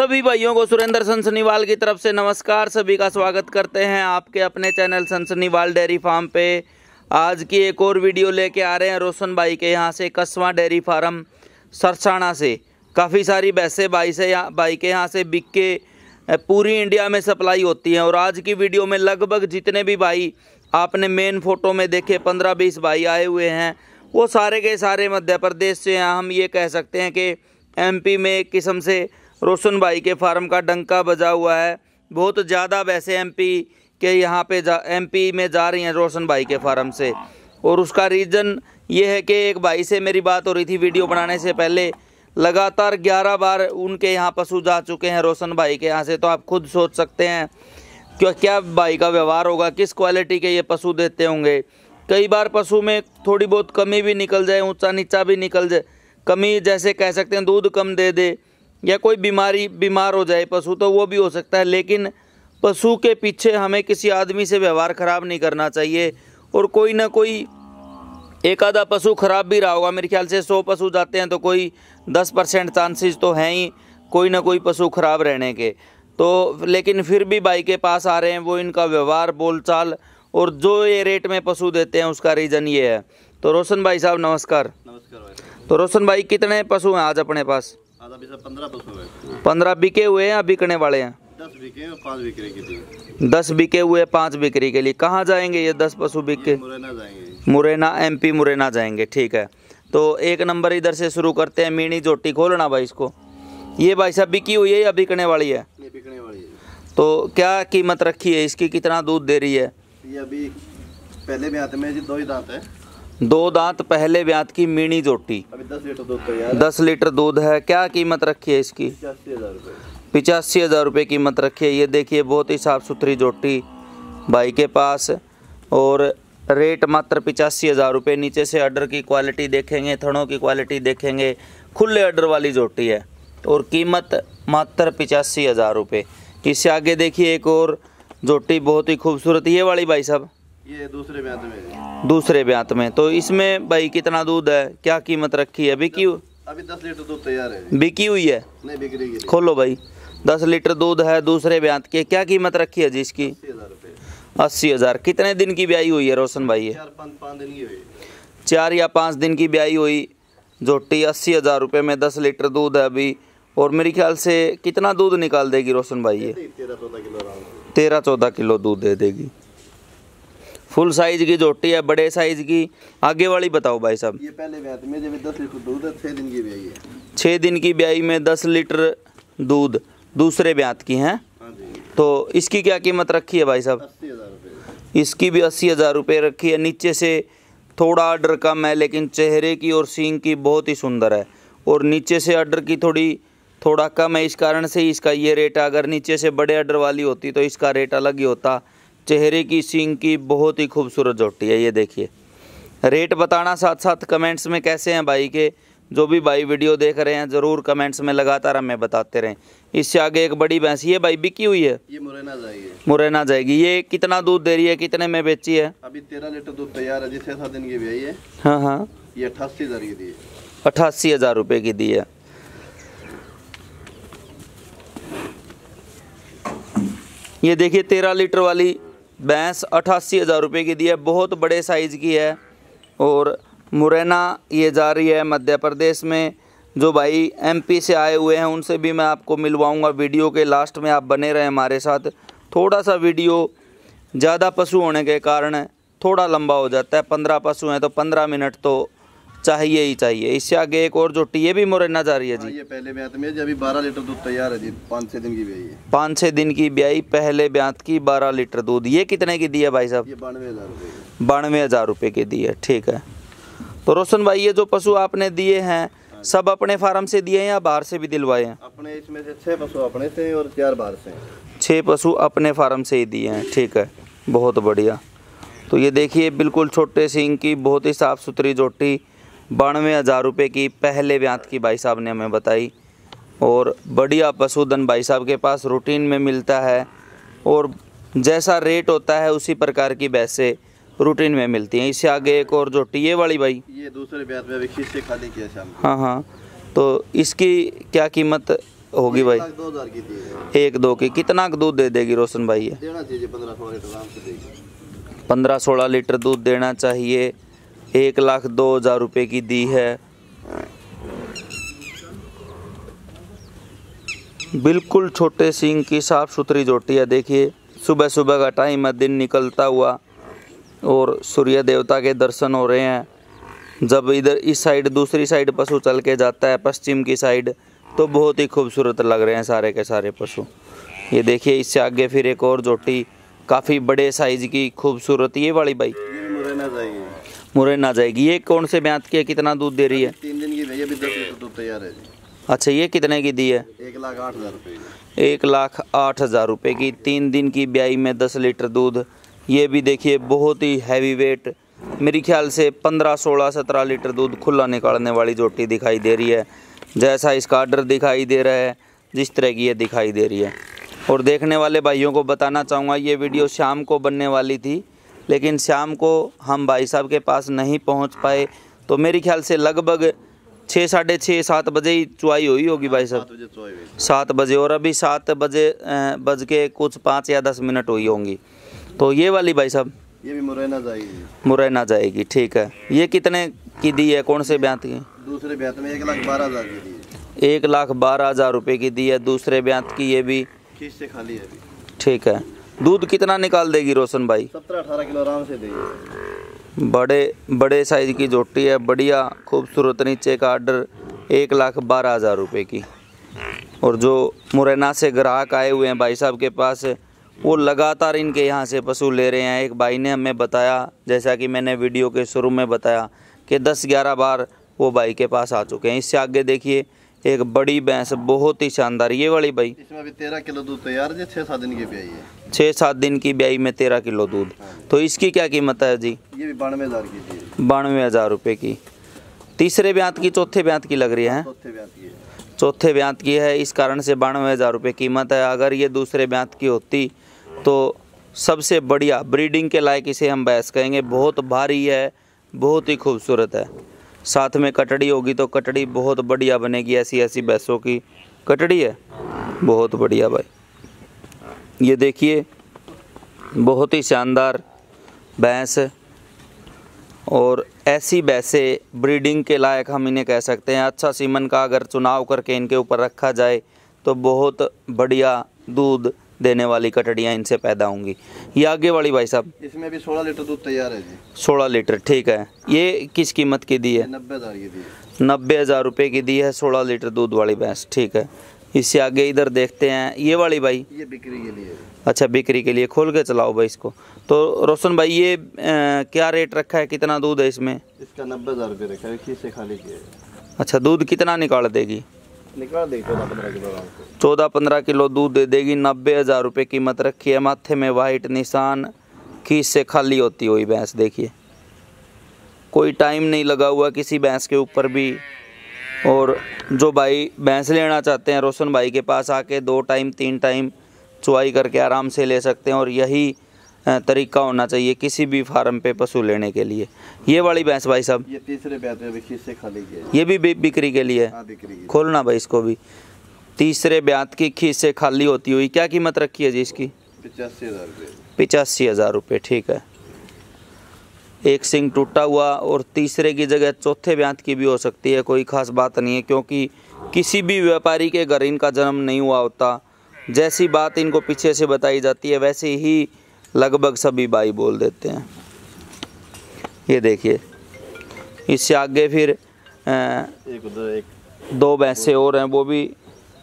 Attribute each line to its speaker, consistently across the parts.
Speaker 1: सभी भाइयों को सुरेंद्र सनसनीवाल की तरफ से नमस्कार सभी का स्वागत करते हैं आपके अपने चैनल सनसनीवाल डेयरी फार्म पे आज की एक और वीडियो लेके आ रहे हैं रोशन भाई के यहाँ से कस्वा डेयरी फार्म सरसाना से काफ़ी सारी बैसे भाई से यहाँ भाई के यहाँ से बिक के पूरी इंडिया में सप्लाई होती हैं और आज की वीडियो में लगभग जितने भी भाई आपने मेन फ़ोटो में देखे पंद्रह बीस भाई आए हुए हैं वो सारे के सारे मध्य प्रदेश से हैं हम ये कह सकते हैं कि एम में एक किस्म से रोशन भाई के फार्म का डंका बजा हुआ है बहुत ज़्यादा वैसे एमपी के यहाँ पे जा एमपी में जा रही हैं रोशन भाई के फार्म से और उसका रीज़न ये है कि एक भाई से मेरी बात हो रही थी वीडियो बनाने से पहले लगातार ग्यारह बार उनके यहाँ पशु जा चुके हैं रोशन भाई के यहाँ से तो आप खुद सोच सकते हैं क्या क्या भाई का व्यवहार होगा किस क्वालिटी के ये पशु देते होंगे कई बार पशु में थोड़ी बहुत कमी भी निकल जाए ऊंचा नीचा भी निकल जाए कमी जैसे कह सकते हैं दूध कम दे दे या कोई बीमारी बीमार हो जाए पशु तो वो भी हो सकता है लेकिन पशु के पीछे हमें किसी आदमी से व्यवहार ख़राब नहीं करना चाहिए और कोई ना कोई एक आधा पशु खराब भी रहा होगा मेरे ख्याल से सौ पशु जाते हैं तो कोई दस परसेंट चांसेस तो हैं ही कोई ना कोई पशु खराब रहने के तो लेकिन फिर भी भाई के पास आ रहे हैं वो इनका व्यवहार बोलचाल और जो ये रेट में पशु देते हैं उसका रीज़न ये है तो रोशन भाई साहब नमस्कार नमस्कार भाई तो रोशन भाई कितने पशु हैं आज अपने पास पंद्रह बिके हुए हैं या बिकने वाले हैं दस
Speaker 2: बिके और पाँच बिक्री के लिए
Speaker 1: दस बिके हुए पाँच बिक्री के लिए कहाँ जाएंगे ये दस पशु बिक के मुरैना जाएंगे मुरैना एमपी मुरैना जाएंगे ठीक है तो एक नंबर इधर से शुरू करते हैं मीनी जोटी खोलना भाई इसको ये भाई साहब बिकी हुई है या बिकने वाली है ये बिकने वाली है तो क्या कीमत रखी है इसकी कितना दूध दे रही है
Speaker 2: ये अभी पहले भी आते में जी दो ही दांत है
Speaker 1: दो दांत पहले ब्यात की मीनी जोटी दस लीटर दूध दस लीटर दूध है क्या कीमत रखी है इसकी पिचासी हज़ार रुपये कीमत रखी है ये देखिए बहुत ही साफ़ सुथरी जोटी भाई के पास और रेट मात्र पिचासी हज़ार रुपये नीचे से अर्डर की क्वालिटी देखेंगे थड़ों की क्वालिटी देखेंगे खुले अर्डर वाली जोटी है और कीमत मात्र पिचासी हज़ार रुपये इससे आगे देखिए एक और जोटी बहुत ही खूबसूरत ये वाली भाई साहब
Speaker 2: ये दूसरे ब्यात में
Speaker 1: दूसरे ब्यात में तो इसमें भाई कितना दूध है क्या कीमत रखी है बिकी
Speaker 2: अभी दस लीटर दूध तैयार है बिकी हुई है नहीं बिक रही है खोलो
Speaker 1: भाई दस लीटर दूध है दूसरे ब्यात की क्या कीमत रखी है जी इसकी अस्सी हज़ार कितने दिन की ब्याई हुई है रोशन भाई ये चार या पाँच दिन की ब्याई हुई जोटी अस्सी हज़ार रुपये में दस लीटर दूध है अभी और मेरे ख्याल से कितना दूध निकाल देगी रोशन भाई ये तेरह चौदह किलो दूध दे देगी फुल साइज की झोटी है बड़े साइज की आगे वाली बताओ भाई साहब ये पहले ब्याह में जब दस लीटर दूध है छः दिन की ब्याई है छः दिन की ब्याई में दस लीटर दूध दूसरे ब्यात की हैं हाँ तो इसकी क्या कीमत रखी है भाई साहब इसकी भी अस्सी हज़ार रुपये रखी है नीचे से थोड़ा आर्डर कम है लेकिन चेहरे की और सींग की बहुत ही सुंदर है और नीचे से आर्डर की थोड़ी थोड़ा कम है इस कारण से ही इसका ये रेट अगर नीचे से बड़े आर्डर वाली होती तो इसका रेट अलग ही होता चेहरे की सींग की बहुत ही खूबसूरत जोटी है ये देखिए रेट बताना साथ साथ कमेंट्स में कैसे हैं भाई के जो भी भाई वीडियो देख रहे हैं ज़रूर कमेंट्स में लगातार हमें बताते रहें इससे आगे एक बड़ी भैंस ये भाई बिकी हुई है ये मुरैना जाएगी मुरैना जाएगी ये कितना दूध दे रही है कितने में बेची है
Speaker 2: अभी तेरह लीटर दूध तैयार है जी दिन की आई है हाँ हाँ ये अट्ठासी हज़ार की दी है
Speaker 1: अट्ठासी हज़ार रुपये की दी है ये देखिए तेरह लीटर वाली भैंस अठासी हज़ार रुपये की दी है बहुत बड़े साइज़ की है और मुरैना ये जा रही है मध्य प्रदेश में जो भाई एमपी से आए हुए हैं उनसे भी मैं आपको मिलवाऊंगा वीडियो के लास्ट में आप बने रहें हमारे साथ थोड़ा सा वीडियो ज़्यादा पशु होने के कारण थोड़ा लंबा हो जाता है पंद्रह पशु हैं तो पंद्रह मिनट तो चाहिए ही चाहिए इससे आगे एक और जोटी ये भी मोरना जा रही है जी हाँ, ये
Speaker 2: पहले ब्यात में अभी बारह लीटर दूध तैयार है जी पाँच छः दिन की
Speaker 1: ब्याई पाँच छः दिन की ब्याई पहले ब्यात की बारह लीटर दूध ये कितने की दी है भाई साहब बानवे हज़ार रूपए बानवे हज़ार रुपये की दी है ठीक है तो रोशन भाई ये जो पशु आपने दिए हैं हाँ सब अपने फार्म से दिए हैं या बाहर से भी दिलवाए हैं
Speaker 2: अपने इसमें से छः पशु अपने से और
Speaker 1: चार बाहर से छः पशु अपने फार्म से ही दिए हैं ठीक है बहुत बढ़िया तो ये देखिए बिल्कुल छोटे सिंह की बहुत ही साफ़ सुथरी जोटी बानवे हज़ार रुपये की पहले ब्यांत की भाई साहब ने हमें बताई और बढ़िया पशुधन भाई साहब के पास रूटीन में मिलता है और जैसा रेट होता है उसी प्रकार की बैसे रूटीन में मिलती हैं इससे आगे एक और जो टीए वाली भाई
Speaker 2: ये दूसरे ब्याज में अभी से खाली किया शाम
Speaker 1: हाँ हाँ तो इसकी क्या कीमत होगी भाई दो हज़ार की दी एक दो की कितना दूध दे देगी रोशन भाई ये पंद्रह सोलह लीटर दूध देना चाहिए एक लाख दो हज़ार रुपये की दी है बिल्कुल छोटे सिंह की साफ़ सुथरी जोटी है देखिए सुबह सुबह का टाइम है दिन निकलता हुआ और सूर्य देवता के दर्शन हो रहे हैं जब इधर इस साइड दूसरी साइड पशु चल के जाता है पश्चिम की साइड तो बहुत ही खूबसूरत लग रहे हैं सारे के सारे पशु ये देखिए इससे आगे फिर एक और जोटी काफ़ी बड़े साइज़ की खूबसूरत ये वाली बाइक मुरैन आ जाएगी ये कौन से ब्यात की है कितना दूध दे रही है तीन
Speaker 2: दिन की भैया अभी दस लीटर दूध तैयार है
Speaker 1: अच्छा ये कितने की दी है
Speaker 2: एक लाख आठ हज़ार रुपये
Speaker 1: एक लाख आठ हज़ार रुपये की तीन दिन की ब्याई में दस लीटर दूध ये भी देखिए बहुत ही हैवी वेट मेरे ख्याल से पंद्रह सोलह सत्रह लीटर दूध खुला निकालने वाली जोटी दिखाई दे रही है जैसा इसका आर्डर दिखाई दे रहा है जिस तरह की ये दिखाई दे रही है और देखने वाले भाइयों को बताना चाहूँगा ये वीडियो शाम को बनने वाली थी लेकिन शाम को हम भाई साहब के पास नहीं पहुंच पाए तो मेरे ख्याल से लगभग छः साढ़े छः सात बजे ही चुवाई हुई होगी भाई साहब सात बजे और अभी सात बजे बज के कुछ पाँच या दस मिनट हुई होंगी तो ये वाली भाई साहब
Speaker 2: ये भी मुरैना जाएगी
Speaker 1: मुरैना जाएगी ठीक है ये कितने की दी है कौन से ब्यांत की
Speaker 2: दूसरे ब्यांत में एक लाख बारह हज़ार की
Speaker 1: दी है एक लाख बारह हज़ार रुपये की दी है दूसरे ब्यांत की ये भी
Speaker 2: से खाली है
Speaker 1: ठीक है दूध कितना निकाल देगी रोशन भाई
Speaker 2: सत्रह अठारह किलो आराम से
Speaker 1: देगी बड़े बड़े साइज की जोटी है बढ़िया खूबसूरत नीचे का आर्डर एक लाख बारह हज़ार रुपये की और जो मुरैना से ग्राहक आए हुए हैं भाई साहब के पास वो लगातार इनके यहाँ से पशु ले रहे हैं एक भाई ने हमें बताया जैसा कि मैंने वीडियो के शुरू में बताया कि 10-11 बार वो भाई के पास आ चुके हैं इससे आगे देखिए एक बड़ी भैंस बहुत ही शानदार ये वाली भाई
Speaker 2: इसमें अभी तेरह किलो दूध तैयार छः सात दिन की आई है
Speaker 1: छः सात दिन की ब्याई में तेरह किलो दूध तो इसकी क्या कीमत है जी
Speaker 2: ये भी बानवे हज़ार की
Speaker 1: बानवे हज़ार रुपये की तीसरे ब्यांत की चौथे ब्यांत की लग रही है चौथे ब्यांत की है इस कारण से बानवे हज़ार रुपये कीमत है अगर ये दूसरे ब्यांत की होती तो सबसे बढ़िया ब्रीडिंग के लायक इसे हम बहस कहेंगे बहुत भारी है बहुत ही खूबसूरत है साथ में कटड़ी होगी तो कटड़ी बहुत बढ़िया बनेगी ऐसी ऐसी भैंसों की कटड़ी है बहुत बढ़िया भाई ये देखिए बहुत ही शानदार भैंस और ऐसी भैंसे ब्रीडिंग के लायक हम इन्हें कह सकते हैं अच्छा सीमन का अगर चुनाव करके इनके ऊपर रखा जाए तो बहुत बढ़िया दूध देने वाली कटड़ियाँ इनसे पैदा होंगी ये आगे वाली भाई साहब
Speaker 2: इसमें भी सोलह लीटर दूध तैयार है जी
Speaker 1: सोलह लीटर ठीक है ये किस कीमत की दी है
Speaker 2: नब्बे हज़ार की दी
Speaker 1: है नब्बे हज़ार रुपये की दी है सोलह लीटर दूध वाली भैंस ठीक है इससे आगे इधर देखते हैं ये वाली भाई ये बिक्री के लिए अच्छा बिक्री के लिए खोल के चलाओ भाई इसको तो रोशन भाई ये आ, क्या रेट रखा है कितना दूध है इसमें
Speaker 2: इसका नब्बे हज़ार रुपये रखा है इसी से खाली किया
Speaker 1: अच्छा दूध कितना निकाल देगी निकाल देगी चौदह पंद्रह
Speaker 2: किलो
Speaker 1: चौदह पंद्रह किलो दूध दे देगी नब्बे हज़ार रुपये कीमत रखी है माथे में वाइट निशान खीस से खाली होती हुई भैंस देखिए कोई टाइम नहीं लगा हुआ किसी भैंस के ऊपर भी और जो भाई भैंस लेना चाहते हैं रोशन भाई के पास आके दो टाइम तीन टाइम चुवाई करके आराम से ले सकते हैं और यही तरीका होना चाहिए किसी भी फार्म पे पशु लेने के लिए ये वाली भैंस भाई साहब
Speaker 2: ये तीसरे से खाली ये भी
Speaker 1: बिक्री के लिए है हाँ, खोलना भाई इसको भी तीसरे ब्यात की खीस से खाली होती हुई क्या कीमत रखी है जी इसकी हज़ार पिचासी हज़ार रुपये ठीक है एक सिंग टूटा हुआ और तीसरे की जगह चौथे ब्यांत की भी हो सकती है कोई खास बात नहीं है क्योंकि किसी भी व्यापारी के घर इनका जन्म नहीं हुआ होता जैसी बात इनको पीछे से बताई जाती है वैसे ही लगभग सभी बाई बोल देते हैं ये देखिए इससे आगे फिर आ, एक एक दो भैंसे और हैं वो भी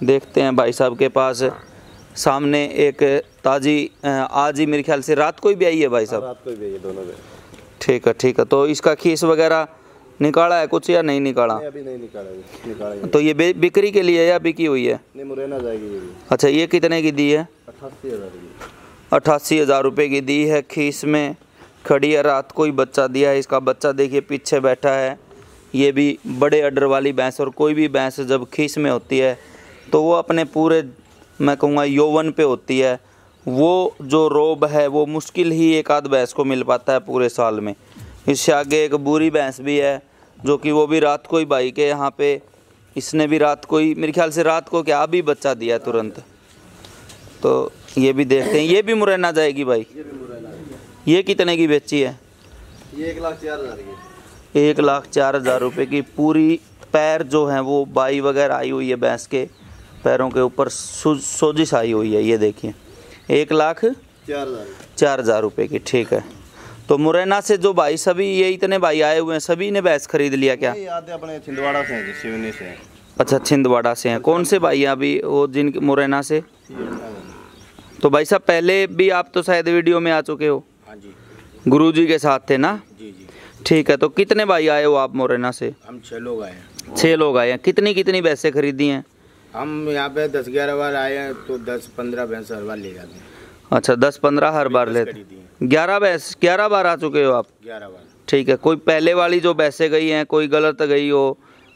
Speaker 1: देखते हैं भाई साहब के पास सामने एक ताजी आज ही मेरे ख्याल से रात को ही भी आई है भाई साहब हाँ,
Speaker 2: रात को ही भी आई है दोनों
Speaker 1: ठीक है ठीक है तो इसका खीस वगैरह निकाला है कुछ या नहीं निकाला नहीं, अभी नहीं
Speaker 2: निकाला, निकाला तो
Speaker 1: ये बिक्री के लिए या बिकी हुई है नहीं मुरैना जाएगी ये अच्छा ये कितने की दी है
Speaker 2: अठासी हज़ार
Speaker 1: अट्ठासी हज़ार रुपये की दी है खीस में खड़ी है रात को ही बच्चा दिया है इसका बच्चा देखिए पीछे बैठा है ये भी बड़े अडर वाली भैंस और कोई भी भैंस जब खीस में होती है तो वो अपने पूरे मैं कहूँगा यौवन पे होती है वो जो रोब है वो मुश्किल ही एक आध भैंस को मिल पाता है पूरे साल में इससे आगे एक बुरी भैंस भी है जो कि वो भी रात को ही भाई के यहाँ पे इसने भी रात को ही मेरे ख्याल से रात को क्या अभी बच्चा दिया तुरंत तो ये भी देखते हैं ये भी मुरैना जाएगी भाई ये कितने की बेची है
Speaker 2: एक लाख चार हज़ार
Speaker 1: एक लाख चार हज़ार रुपये की पूरी पैर जो है वो बाई वगैरह आई हुई है भैंस के पैरों के ऊपर सोजिश आई हुई है ये देखिए एक लाख चार हज़ार रुपये की ठीक है तो मुरैना से जो भाई सभी ये इतने भाई आए हुए हैं सभी ने भैंस खरीद लिया क्या
Speaker 2: अपने छिंदवाड़ा से हैं से
Speaker 1: अच्छा छिंदवाड़ा से हैं कौन से भाई हैं अभी वो जिन मुरैना से तो भाई साहब पहले भी आप तो शायद वीडियो में आ चुके हो गुरु हाँ जी के साथ थे ना ठीक है तो कितने भाई आए हो आप मुरैना से हम छः लोग आए हैं छः लोग आए हैं कितनी कितनी बैसे खरीदी हैं हम यहाँ पे दस ग्यारह बार आए हैं तो दस पंद्रह भैंस हर बार ले जाते हैं अच्छा दस पंद्रह हर बार लेते ग्यारह भैंस ग्यारह बार आ चुके हो आप ग्यारह बार ठीक है कोई पहले वाली जो भैंसे गई हैं कोई गलत गई हो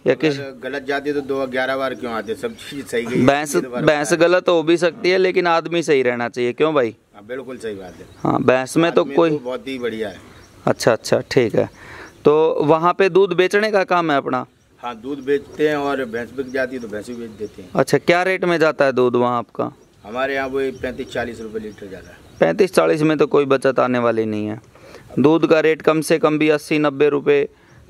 Speaker 1: या किस गलत जाती तो दो ग्यारह बार क्यों आते सब चीज सही गई भैंस तो भैंस गलत हो भी सकती है लेकिन आदमी सही रहना चाहिए क्यों भाई हाँ, बिल्कुल सही बात है हाँ भैंस में तो कोई तो बहुत ही बढ़िया है अच्छा अच्छा ठीक है तो वहाँ पे दूध बेचने का काम है अपना हाँ दूध बेचते हैं और भैंस बिक जाती है तो भैंस भी बेच देते हैं अच्छा क्या रेट में जाता है दूध वहाँ आपका हमारे यहाँ वही पैंतीस चालीस रुपये लीटर जा रहा है पैंतीस चालीस में तो कोई बचत आने वाली नहीं है दूध का रेट कम से कम भी अस्सी नब्बे रुपये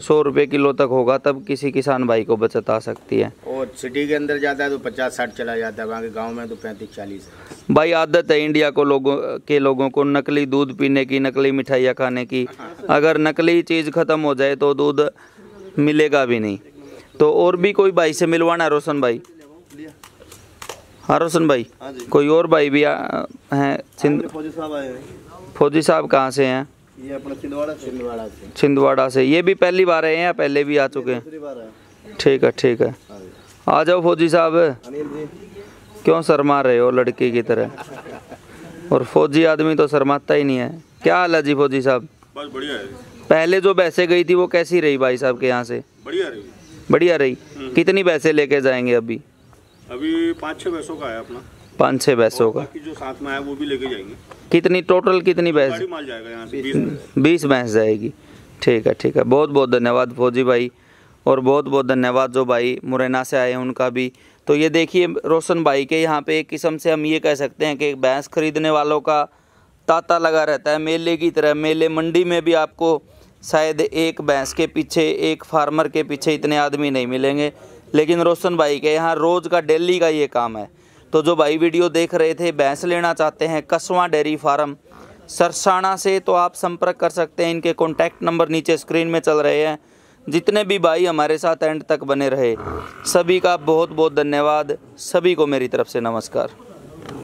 Speaker 1: सौ रुपये किलो तक होगा तब किसी किसान भाई को बचत आ सकती है और सिटी के अंदर जाता है तो पचास साठ चला जाता है वहाँ के गाँव में तो पैंतीस चालीस भाई आदत है इंडिया को लोगों के लोगों को नकली दूध पीने की नकली मिठाइयाँ खाने की हाँ। अगर नकली चीज़ ख़त्म हो जाए तो दूध मिलेगा भी नहीं तो और भी कोई भाई से मिलवाना है रोशन भाई हाँ रोशन भाई हाँ कोई और भाई भी हैं सिंध हाँ फौजी
Speaker 2: साहब आए हैं
Speaker 1: फौजी साहब कहाँ से हैं
Speaker 2: ये अपना छिंदवाड़ा से
Speaker 1: छिंदवाड़ा से ये भी पहली बार आए हैं या पहले भी आ चुके हैं ठीक है ठीक है हाँ आ जाओ फौजी साहब क्यों शर्मा रहे हो लड़की की तरह और फौजी आदमी तो शर्माता ही नहीं है क्या हाल है जी फौजी साहब बस बढ़िया है पहले जो बैसे गई थी वो कैसी रही भाई साहब के यहाँ से बढ़िया रही बढ़िया रही हम्म। कितनी पैसे लेके जाएंगे अभी अभी पाँच छः पैसों का है अपना पाँच छः पैसों का जो साथ में आया वो भी लेके जाएंगे कितनी टोटल कितनी भैंस माल जाएगा बीस भैंस जाएगी ठीक है ठीक है बहुत बहुत धन्यवाद फौजी भाई और बहुत बहुत धन्यवाद जो भाई मुरैना से आए हैं उनका भी तो ये देखिए रोशन भाई के यहाँ पे एक किस्म से हम ये कह सकते हैं कि भैंस खरीदने वालों का तांता लगा रहता है मेले की तरह मेले मंडी में भी आपको शायद एक भैंस के पीछे एक फार्मर के पीछे इतने आदमी नहीं मिलेंगे लेकिन रोशन भाई के यहाँ रोज़ का डेली का ये काम है तो जो भाई वीडियो देख रहे थे भैंस लेना चाहते हैं कस्वा डेयरी फार्म सरसाना से तो आप संपर्क कर सकते हैं इनके कॉन्टैक्ट नंबर नीचे स्क्रीन में चल रहे हैं जितने भी भाई हमारे साथ एंड तक बने रहे सभी का बहुत बहुत धन्यवाद सभी को मेरी तरफ से नमस्कार